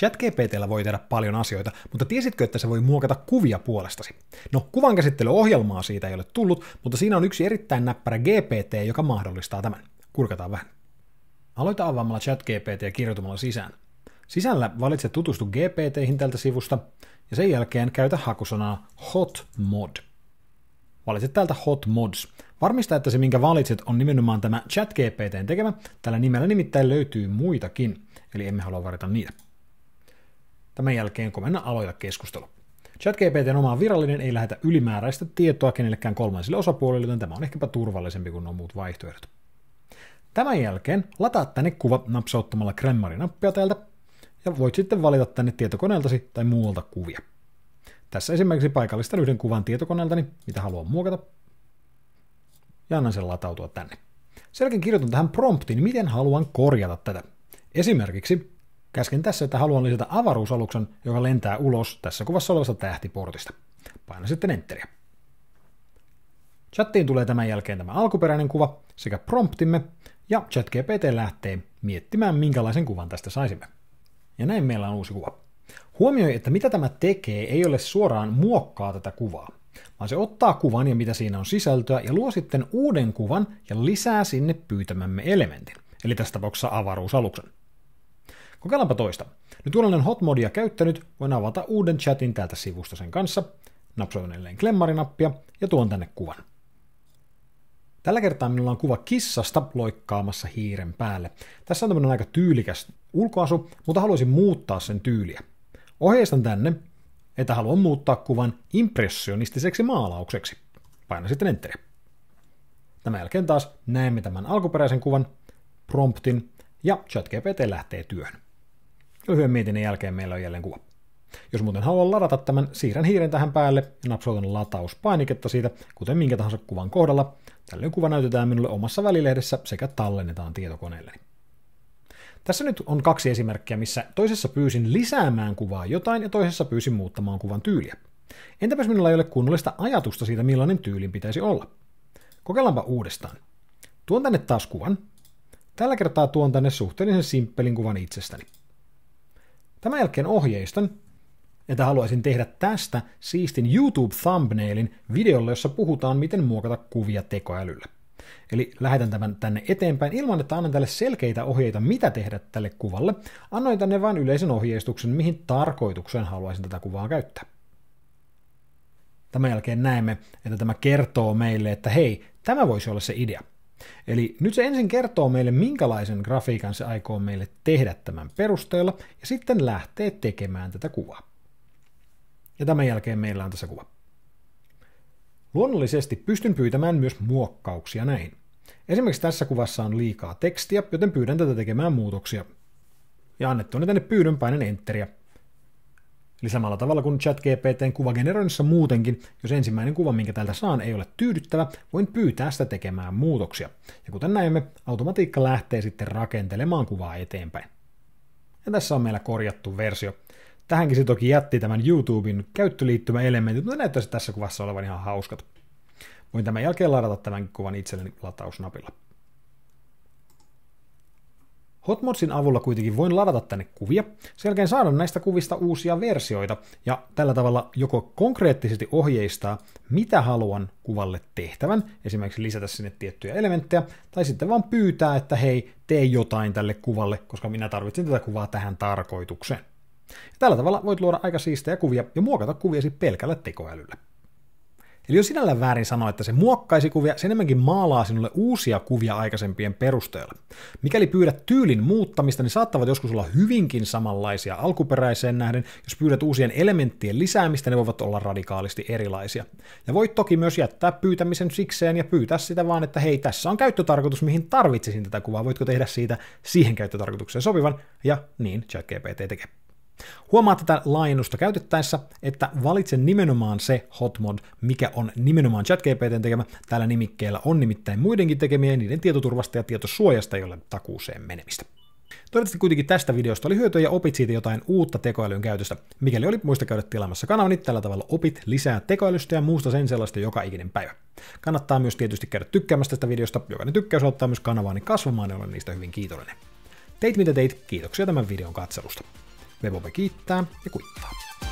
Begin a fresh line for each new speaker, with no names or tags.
ChatGPTllä voi tehdä paljon asioita, mutta tiesitkö, että se voi muokata kuvia puolestasi? No, kuvankäsittelyohjelmaa siitä ei ole tullut, mutta siinä on yksi erittäin näppärä GPT, joka mahdollistaa tämän. Kurkataan vähän. Aloita avaamalla ChatGPT ja kirjoitumalla sisään. Sisällä valitse tutustu gpt tältä sivusta ja sen jälkeen käytä hakusanaa mod. Valitse täältä Hot Mods. Varmista, että se minkä valitset on nimenomaan tämä ChatGPTn tekemä. Tällä nimellä nimittäin löytyy muitakin, eli emme halua varita niitä. Tämän jälkeen komenna aloita keskustelu. ChatGPTn oma virallinen ei lähetä ylimääräistä tietoa kenellekään kolmansille osapuolille, joten tämä on ehkäpä turvallisempi kuin nuo muut vaihtoehdot. Tämän jälkeen lataa tänne kuva napsauttamalla Grammarinappia täältä ja voit sitten valita tänne tietokoneeltasi tai muualta kuvia. Tässä esimerkiksi paikallista yhden kuvan tietokoneeltani, mitä haluan muokata, ja annan sen latautua tänne. Sen kirjoitan tähän promptin, miten haluan korjata tätä. Esimerkiksi Käskin tässä, että haluan lisätä avaruusaluksen, joka lentää ulos tässä kuvassa olevasta tähtiportista. Paina sitten Enteriä. Chattiin tulee tämän jälkeen tämä alkuperäinen kuva sekä promptimme, ja ChatGPT lähtee miettimään, minkälaisen kuvan tästä saisimme. Ja näin meillä on uusi kuva. Huomioi, että mitä tämä tekee, ei ole suoraan muokkaa tätä kuvaa, vaan se ottaa kuvan ja mitä siinä on sisältöä ja luo sitten uuden kuvan ja lisää sinne pyytämämme elementin, eli tässä tapauksessa avaruusaluksen. Kokeillaanpa toista. Nyt kun olen Hotmodia käyttänyt, voin avata uuden chatin täältä sivusta sen kanssa, napsoin edelleen klemmarinappia ja tuon tänne kuvan. Tällä kertaa minulla on kuva kissasta loikkaamassa hiiren päälle. Tässä on tämmöinen aika tyylikäs ulkoasu, mutta haluaisin muuttaa sen tyyliä. Ohjeistan tänne, että haluan muuttaa kuvan impressionistiseksi maalaukseksi. Paina sitten Enter. Tämän jälkeen taas näemme tämän alkuperäisen kuvan, promptin ja ChatGPT lähtee työhön. Lyhyen mietinnän jälkeen meillä on jälleen kuva. Jos muuten haluan ladata tämän, siirrän hiiren tähän päälle ja napsautan latauspainiketta siitä, kuten minkä tahansa kuvan kohdalla. Tällöin kuva näytetään minulle omassa välilehdessä sekä tallennetaan tietokoneelleni. Tässä nyt on kaksi esimerkkiä, missä toisessa pyysin lisäämään kuvaa jotain ja toisessa pyysin muuttamaan kuvan tyyliä. Entäpäs minulla ei ole kunnollista ajatusta siitä, millainen tyylin pitäisi olla. Kokeillaanpa uudestaan. Tuon tänne taas kuvan. Tällä kertaa tuon tänne suhteellisen simppelin kuvan itsestäni. Tämän jälkeen ohjeistan, että haluaisin tehdä tästä siistin YouTube-thumbnailin videolle, jossa puhutaan, miten muokata kuvia tekoälyllä. Eli lähetän tämän tänne eteenpäin ilman, että annan tälle selkeitä ohjeita, mitä tehdä tälle kuvalle. Annoin tänne vain yleisen ohjeistuksen, mihin tarkoitukseen haluaisin tätä kuvaa käyttää. Tämän jälkeen näemme, että tämä kertoo meille, että hei, tämä voisi olla se idea. Eli nyt se ensin kertoo meille, minkälaisen grafiikan se aikoo meille tehdä tämän perusteella, ja sitten lähtee tekemään tätä kuvaa. Ja tämän jälkeen meillä on tässä kuva. Luonnollisesti pystyn pyytämään myös muokkauksia näihin. Esimerkiksi tässä kuvassa on liikaa tekstiä, joten pyydän tätä tekemään muutoksia. Ja annettuani tänne pyydönpäinen enteriä. Eli samalla tavalla kuin ChatGPTn kuvageneroinnissa muutenkin, jos ensimmäinen kuva, minkä täältä saan, ei ole tyydyttävä, voin pyytää sitä tekemään muutoksia. Ja kuten näemme, automatiikka lähtee sitten rakentelemaan kuvaa eteenpäin. Ja tässä on meillä korjattu versio. Tähänkin se toki jätti tämän YouTuben käyttöliittymäelementit, mutta näyttäisi tässä kuvassa olevan ihan hauskat. Voin tämän jälkeen ladata tämän kuvan itselleni latausnapilla. Hotmodsin avulla kuitenkin voin ladata tänne kuvia, sen jälkeen saada näistä kuvista uusia versioita ja tällä tavalla joko konkreettisesti ohjeistaa, mitä haluan kuvalle tehtävän, esimerkiksi lisätä sinne tiettyjä elementtejä, tai sitten vaan pyytää, että hei, tee jotain tälle kuvalle, koska minä tarvitsen tätä kuvaa tähän tarkoitukseen. tällä tavalla voit luoda aika siistejä kuvia ja muokata kuviesi siis pelkällä tekoälyllä. Eli jos sinällä väärin sanoa, että se muokkaisi kuvia, se enemmänkin maalaa sinulle uusia kuvia aikaisempien perusteella. Mikäli pyydät tyylin muuttamista, niin saattavat joskus olla hyvinkin samanlaisia alkuperäiseen nähden. Jos pyydät uusien elementtien lisäämistä, ne voivat olla radikaalisti erilaisia. Ja voit toki myös jättää pyytämisen sikseen ja pyytää sitä vaan, että hei, tässä on käyttötarkoitus, mihin tarvitsisin tätä kuvaa, voitko tehdä siitä siihen käyttötarkoitukseen sopivan, ja niin ChatGPT tekee. Huomaa tätä laajennusta käytettäessä, että valitse nimenomaan se hotmod, mikä on nimenomaan ChatGPTn tekemä. Tällä nimikkeellä on nimittäin muidenkin tekemiä niiden tietoturvasta ja tietosuojasta, jolle takuuseen menemistä. Toivottavasti kuitenkin tästä videosta oli hyötyä ja opit siitä jotain uutta tekoälyn käytöstä. Mikäli oli, muista käydä tilaamassa kanavani, tällä tavalla opit lisää tekoälystä ja muusta sen sellaista joka ikinen päivä. Kannattaa myös tietysti käydä tykkäämästä tästä videosta, jokainen tykkäys auttaa myös kanavaani kasvamaan ja olen niistä hyvin kiitollinen. Teit mitä teit, kiitoksia tämän videon katselusta. Me voimme kiittää ja kuittaa.